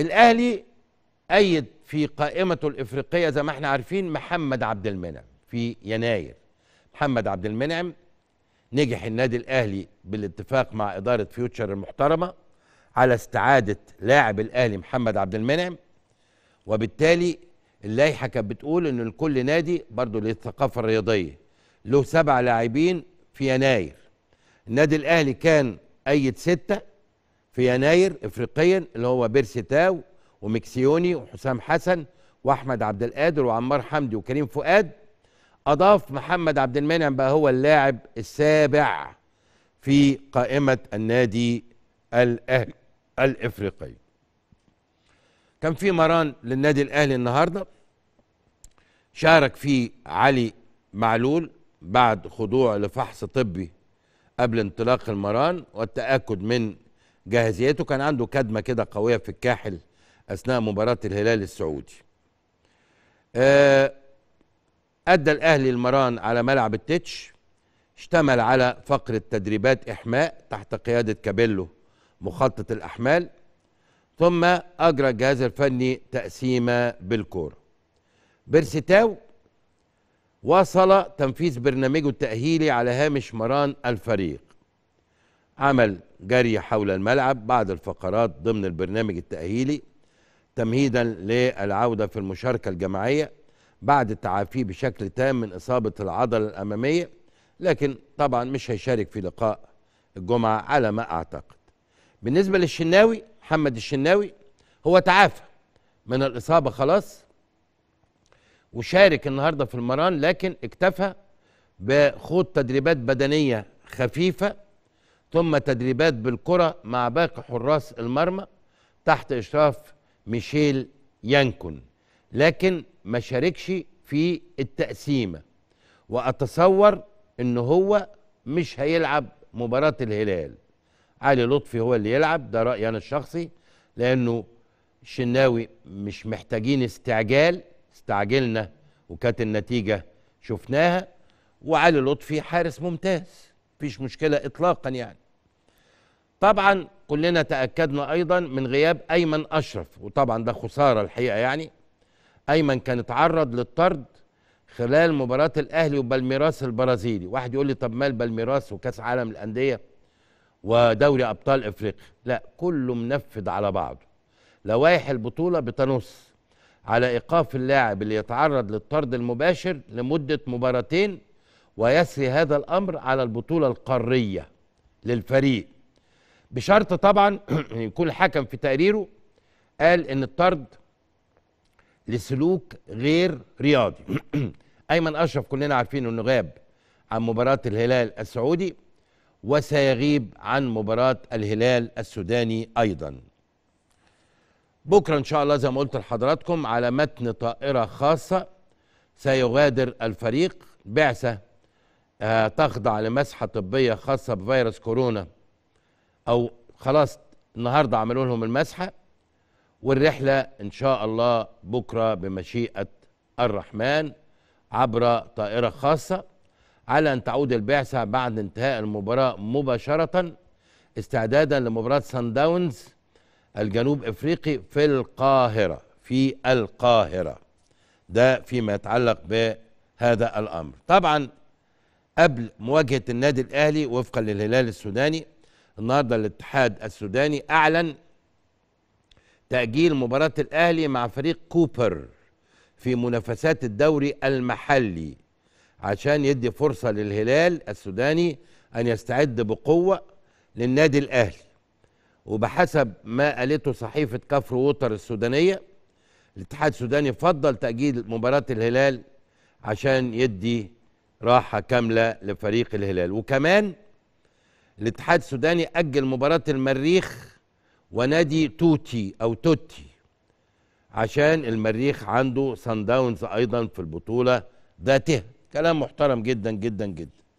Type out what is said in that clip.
الاهلي ايد في قائمته الافريقيه زي ما احنا عارفين محمد عبد المنعم في يناير محمد عبد المنعم نجح النادي الاهلي بالاتفاق مع اداره فيوتشر المحترمه على استعاده لاعب الاهلي محمد عبد المنعم وبالتالي اللائحه كانت بتقول ان لكل نادي برضه للثقافه الرياضيه له سبع لاعبين في يناير النادي الاهلي كان ايد سته في يناير افريقيا اللي هو بيرسي تاو ومكسيوني وحسام حسن واحمد عبد القادر وعمار حمدي وكريم فؤاد اضاف محمد عبد المنعم بقى هو اللاعب السابع في قائمه النادي الاهلي الافريقي كان في مران للنادي الاهلي النهارده شارك فيه علي معلول بعد خضوع لفحص طبي قبل انطلاق المران والتاكد من جاهزيته كان عنده كدمة كده قوية في الكاحل أثناء مباراة الهلال السعودي آه، أدى الأهلي المران على ملعب التتش اشتمل على فقرة تدريبات إحماء تحت قيادة كابيلو مخطط الأحمال ثم أجرى الجهاز الفني تقسيمة بالكورة بيرسيتاو وصل تنفيذ برنامجه التأهيلي على هامش مران الفريق عمل جري حول الملعب بعد الفقرات ضمن البرنامج التأهيلي تمهيدا للعودة في المشاركة الجماعية بعد تعافيه بشكل تام من إصابة العضلة الأمامية لكن طبعا مش هيشارك في لقاء الجمعة على ما أعتقد بالنسبة للشناوي محمد الشناوي هو تعافى من الإصابة خلاص وشارك النهاردة في المران لكن اكتفى بخوض تدريبات بدنية خفيفة ثم تدريبات بالكرة مع باقي حراس المرمى تحت إشراف ميشيل يانكون لكن ما شاركش في التقسيمة وأتصور إن هو مش هيلعب مباراة الهلال علي لطفي هو اللي يلعب ده رأيي أنا الشخصي لأنه الشناوي مش محتاجين استعجال استعجلنا وكانت النتيجة شفناها وعلي لطفي حارس ممتاز مفيش مشكلة إطلاقا يعني طبعا كلنا تاكدنا ايضا من غياب ايمن اشرف وطبعا ده خساره الحقيقه يعني ايمن كان اتعرض للطرد خلال مباراه الاهلي وبالميراس البرازيلي واحد يقول لي طب مال بالميراس وكاس عالم الانديه ودوري ابطال افريقيا لا كله منفذ على بعضه لوائح البطوله بتنص على ايقاف اللاعب اللي يتعرض للطرد المباشر لمده مباراتين ويسري هذا الامر على البطوله القاريه للفريق بشرط طبعا يكون الحكم في تقريره قال ان الطرد لسلوك غير رياضي ايمن اشرف كلنا عارفين انه غاب عن مباراه الهلال السعودي وسيغيب عن مباراه الهلال السوداني ايضا بكره ان شاء الله زي ما قلت لحضراتكم على متن طائره خاصه سيغادر الفريق بعثه آه، تخضع لمسحه طبيه خاصه بفيروس كورونا او خلاص النهارده عملوا لهم المسحه والرحله ان شاء الله بكره بمشيئه الرحمن عبر طائره خاصه على ان تعود البعثه بعد انتهاء المباراه مباشره استعدادا لمباراه سان داونز الجنوب افريقي في القاهره في القاهره ده فيما يتعلق بهذا الامر طبعا قبل مواجهه النادي الاهلي وفقا للهلال السوداني النهارده الاتحاد السوداني اعلن تاجيل مباراه الاهلي مع فريق كوبر في منافسات الدوري المحلي عشان يدي فرصه للهلال السوداني ان يستعد بقوه للنادي الاهلي وبحسب ما قالته صحيفه كفر ووتر السودانيه الاتحاد السوداني فضل تاجيل مباراه الهلال عشان يدي راحه كامله لفريق الهلال وكمان الاتحاد السوداني أجل مباراة المريخ ونادي توتي أو توتي عشان المريخ عنده سان داونز أيضا في البطولة ذاتها كلام محترم جدا جدا جدا